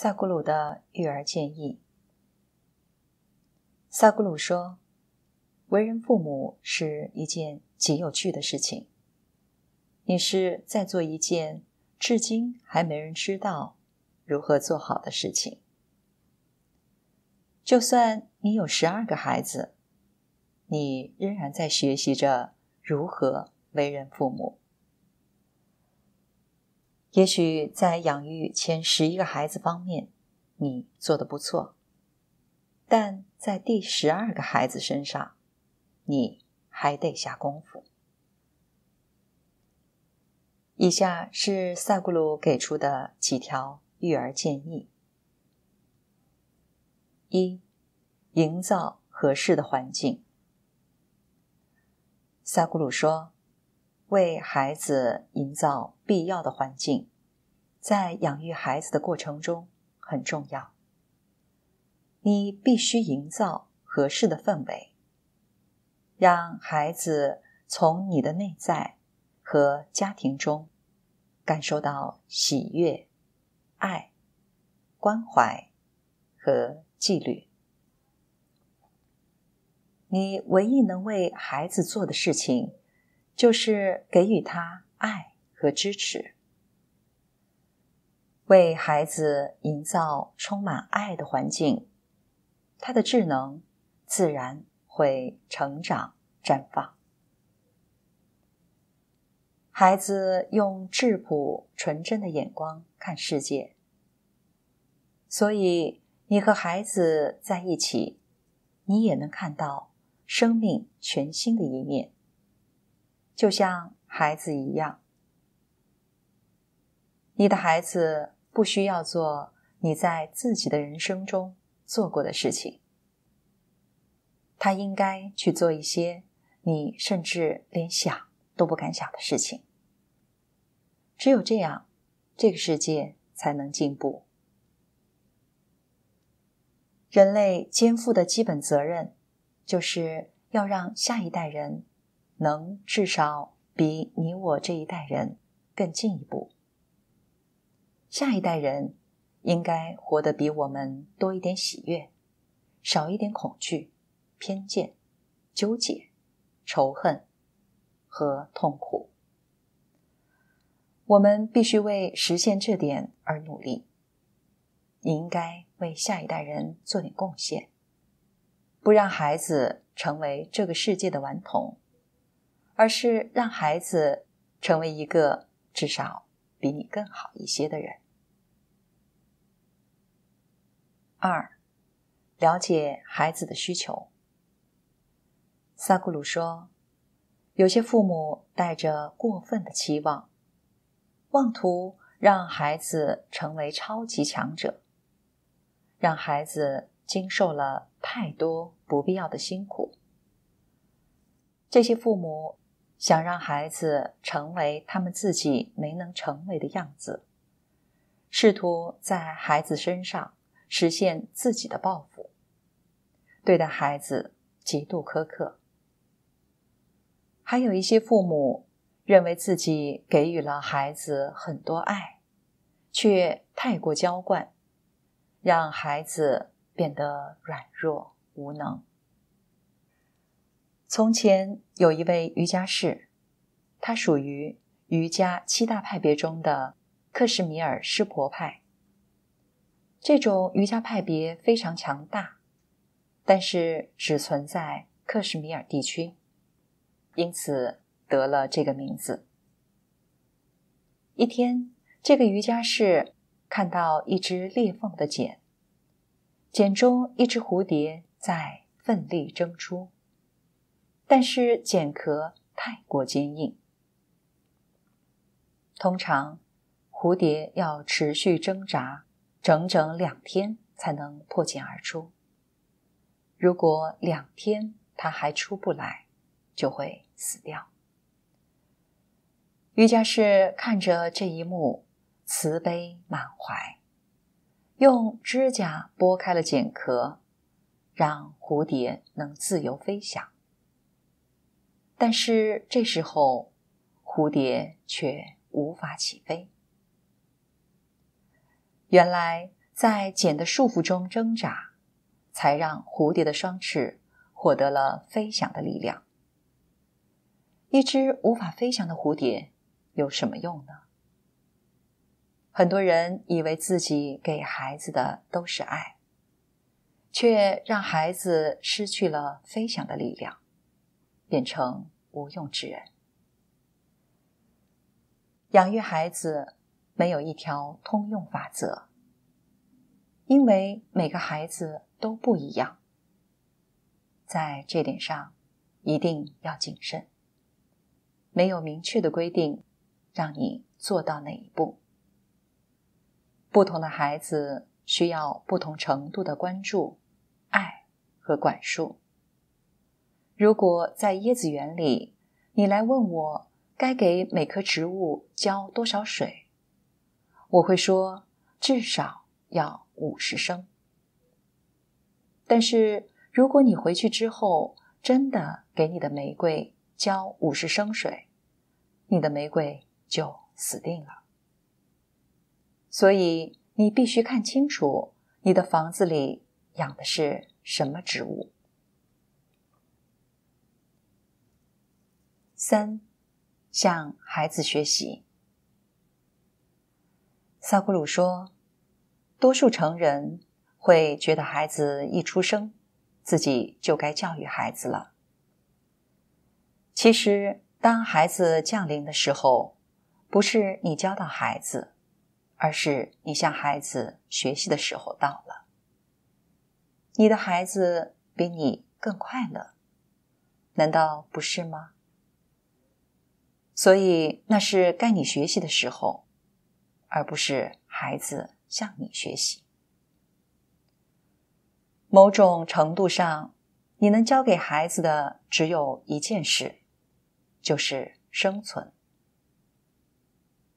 萨古鲁的育儿建议。萨古鲁说：“为人父母是一件极有趣的事情。你是在做一件至今还没人知道如何做好的事情。就算你有十二个孩子，你仍然在学习着如何为人父母。”也许在养育前十一个孩子方面，你做的不错，但在第十二个孩子身上，你还得下功夫。以下是萨古鲁给出的几条育儿建议：一、营造合适的环境。萨古鲁说。为孩子营造必要的环境，在养育孩子的过程中很重要。你必须营造合适的氛围，让孩子从你的内在和家庭中感受到喜悦、爱、关怀和纪律。你唯一能为孩子做的事情。就是给予他爱和支持，为孩子营造充满爱的环境，他的智能自然会成长绽放。孩子用质朴纯真的眼光看世界，所以你和孩子在一起，你也能看到生命全新的一面。就像孩子一样，你的孩子不需要做你在自己的人生中做过的事情，他应该去做一些你甚至连想都不敢想的事情。只有这样，这个世界才能进步。人类肩负的基本责任，就是要让下一代人。能至少比你我这一代人更进一步。下一代人应该活得比我们多一点喜悦，少一点恐惧、偏见、纠结、仇恨和痛苦。我们必须为实现这点而努力。你应该为下一代人做点贡献，不让孩子成为这个世界的顽童。而是让孩子成为一个至少比你更好一些的人。二，了解孩子的需求。萨古鲁说，有些父母带着过分的期望，妄图让孩子成为超级强者，让孩子经受了太多不必要的辛苦。这些父母。想让孩子成为他们自己没能成为的样子，试图在孩子身上实现自己的抱负，对待孩子极度苛刻。还有一些父母认为自己给予了孩子很多爱，却太过娇惯，让孩子变得软弱无能。从前有一位瑜伽士，他属于瑜伽七大派别中的克什米尔湿婆派。这种瑜伽派别非常强大，但是只存在克什米尔地区，因此得了这个名字。一天，这个瑜伽士看到一只裂缝的茧，茧中一只蝴蝶在奋力挣出。但是茧壳太过坚硬，通常蝴蝶要持续挣扎整整两天才能破茧而出。如果两天它还出不来，就会死掉。瑜伽士看着这一幕，慈悲满怀，用指甲拨开了茧壳，让蝴蝶能自由飞翔。但是这时候，蝴蝶却无法起飞。原来，在茧的束缚中挣扎，才让蝴蝶的双翅获得了飞翔的力量。一只无法飞翔的蝴蝶有什么用呢？很多人以为自己给孩子的都是爱，却让孩子失去了飞翔的力量。变成无用之人。养育孩子没有一条通用法则，因为每个孩子都不一样。在这点上一定要谨慎，没有明确的规定让你做到哪一步。不同的孩子需要不同程度的关注、爱和管束。如果在椰子园里，你来问我该给每棵植物浇多少水，我会说至少要五十升。但是如果你回去之后真的给你的玫瑰浇五十升水，你的玫瑰就死定了。所以你必须看清楚你的房子里养的是什么植物。三，向孩子学习。萨古鲁说，多数成人会觉得孩子一出生，自己就该教育孩子了。其实，当孩子降临的时候，不是你教导孩子，而是你向孩子学习的时候到了。你的孩子比你更快乐，难道不是吗？所以那是该你学习的时候，而不是孩子向你学习。某种程度上，你能教给孩子的只有一件事，就是生存。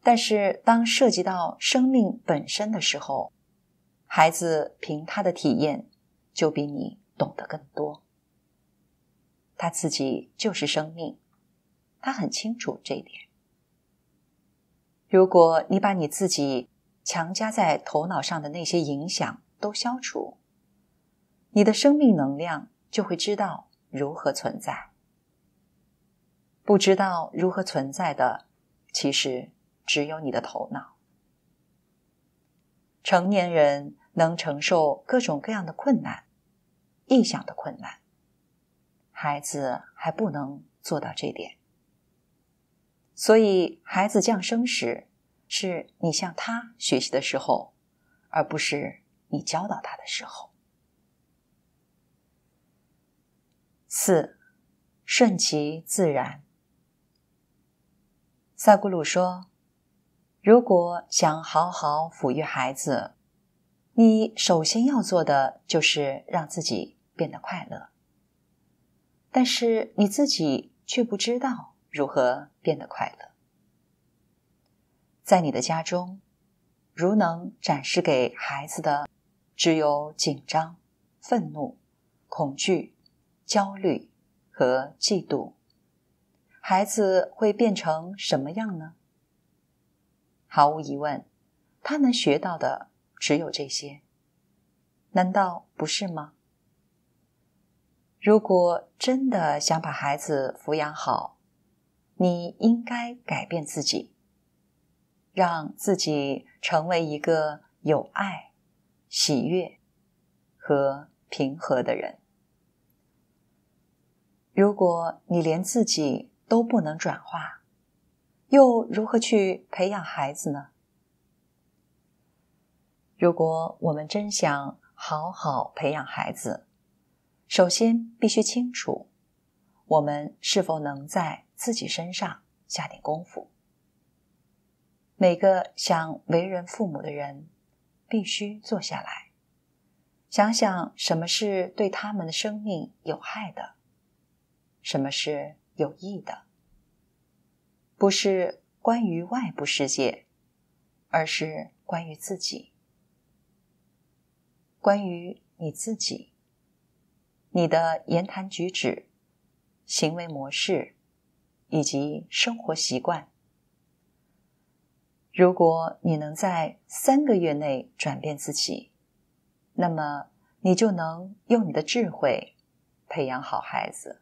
但是当涉及到生命本身的时候，孩子凭他的体验就比你懂得更多。他自己就是生命。他很清楚这一点。如果你把你自己强加在头脑上的那些影响都消除，你的生命能量就会知道如何存在。不知道如何存在的，其实只有你的头脑。成年人能承受各种各样的困难、臆想的困难，孩子还不能做到这点。所以，孩子降生时，是你向他学习的时候，而不是你教导他的时候。四，顺其自然。萨古鲁说：“如果想好好抚育孩子，你首先要做的就是让自己变得快乐，但是你自己却不知道。”如何变得快乐？在你的家中，如能展示给孩子的只有紧张、愤怒、恐惧、焦虑和嫉妒，孩子会变成什么样呢？毫无疑问，他能学到的只有这些，难道不是吗？如果真的想把孩子抚养好，你应该改变自己，让自己成为一个有爱、喜悦和平和的人。如果你连自己都不能转化，又如何去培养孩子呢？如果我们真想好好培养孩子，首先必须清楚，我们是否能在。自己身上下点功夫。每个想为人父母的人，必须坐下来，想想什么是对他们的生命有害的，什么是有益的。不是关于外部世界，而是关于自己，关于你自己，你的言谈举止、行为模式。以及生活习惯。如果你能在三个月内转变自己，那么你就能用你的智慧培养好孩子。